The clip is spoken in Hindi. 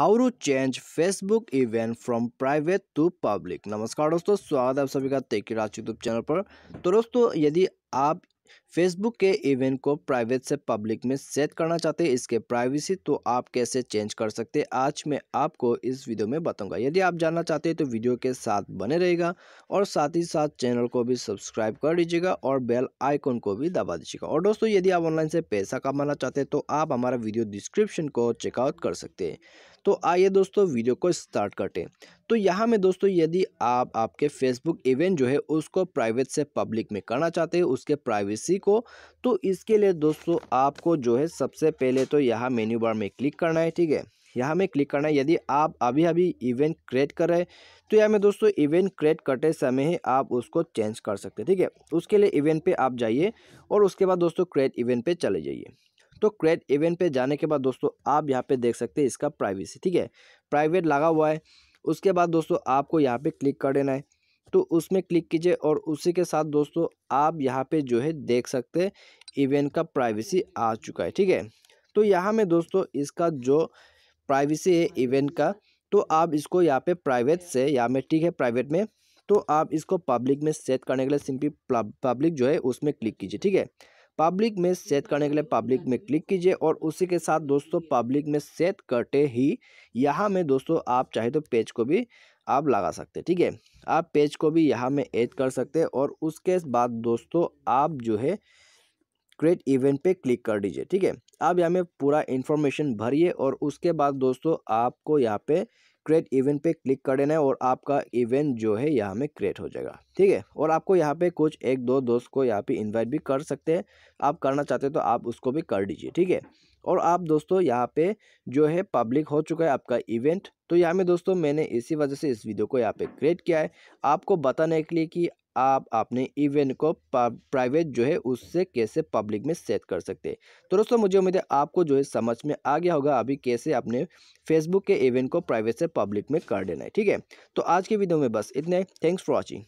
how to change Facebook event from private to public नमस्कार दोस्तों स्वागत है आप सभी का तेकी राज यूट्यूब चैनल पर तो दोस्तों यदि आप फेसबुक के इवेंट को प्राइवेट से पब्लिक में सेट करना चाहते हैं इसके प्राइवेसी तो आप कैसे चेंज कर सकते हैं आज मैं आपको इस वीडियो में बताऊंगा यदि आप जानना चाहते हैं तो वीडियो के साथ बने रहेगा और साथ ही साथ चैनल को भी सब्सक्राइब कर लीजिएगा और बेल आइकॉन को भी दबा दीजिएगा और दोस्तों यदि आप ऑनलाइन से पैसा कमाना चाहते हैं तो आप हमारा वीडियो डिस्क्रिप्शन को चेकआउट कर सकते हैं तो आइए दोस्तों वीडियो को स्टार्ट करते हैं तो यहाँ में दोस्तों यदि आप आपके फेसबुक इवेंट जो है उसको प्राइवेट से पब्लिक में करना चाहते हैं उसके प्राइवेसी को तो इसके लिए दोस्तों आपको जो है सबसे पहले तो यहाँ मेन्यू बार में क्लिक करना है ठीक है यहाँ में क्लिक करना है यदि आप अभी अभी इवेंट क्रिएट कर रहे हैं तो यहाँ में दोस्तों इवेंट क्रिएट करते समय ही आप उसको चेंज कर सकते हैं ठीक है उसके लिए इवेंट पे आप जाइए और उसके बाद दोस्तों क्रिएट इवेंट पे चले जाइए तो क्रेड इवेंट पे जाने के बाद दोस्तों आप यहाँ पे देख सकते हैं इसका प्राइवेसी ठीक है प्राइवेट लगा हुआ है उसके बाद दोस्तों आपको यहाँ पे क्लिक कर देना है तो उसमें क्लिक कीजिए और उसी के साथ दोस्तों आप यहाँ पे जो है देख सकते हैं इवेंट का प्राइवेसी आ चुका है ठीक है तो यहाँ में दोस्तों इसका जो प्राइवेसी है इवेंट का तो आप इसको यहाँ पे प्राइवेट से यहाँ में ठीक है प्राइवेट में तो आप इसको पब्लिक में सेट करने के लिए सिंपली पब्लिक जो है उसमें क्लिक कीजिए ठीक है पब्लिक में सेट करने के लिए पब्लिक में क्लिक कीजिए और उसी के साथ दोस्तों पब्लिक में सेट करते ही यहाँ में दोस्तों आप चाहे तो पेज को भी आप लगा सकते ठीक है आप पेज को भी यहाँ में ऐड कर सकते हैं और उसके बाद दोस्तों आप जो है क्रिएट इवेंट पे क्लिक कर दीजिए ठीक है आप यहाँ में पूरा इन्फॉर्मेशन भरिए और उसके बाद दोस्तों आपको यहाँ पे क्रिएट इवेंट पे क्लिक कर देना है और आपका इवेंट जो है यहाँ में क्रिएट हो जाएगा ठीक है और आपको यहाँ पे कुछ एक दो दोस्त को यहाँ पे इनवाइट भी कर सकते हैं आप करना चाहते हैं तो आप उसको भी कर दीजिए ठीक है और आप दोस्तों यहाँ पे जो है पब्लिक हो चुका है आपका इवेंट तो यहाँ में दोस्तों मैंने इसी वजह से इस वीडियो को यहाँ पे क्रिएट किया है आपको बताने के लिए कि आप अपने इवेंट को प्राइवेट जो है उससे कैसे पब्लिक में सेट कर सकते हैं तो दोस्तों मुझे उम्मीद है आपको जो है समझ में आ गया होगा अभी कैसे अपने फेसबुक के इवेंट को प्राइवेट से पब्लिक में कर देना है ठीक है तो आज की वीडियो में बस इतने थैंक्स फॉर वॉचिंग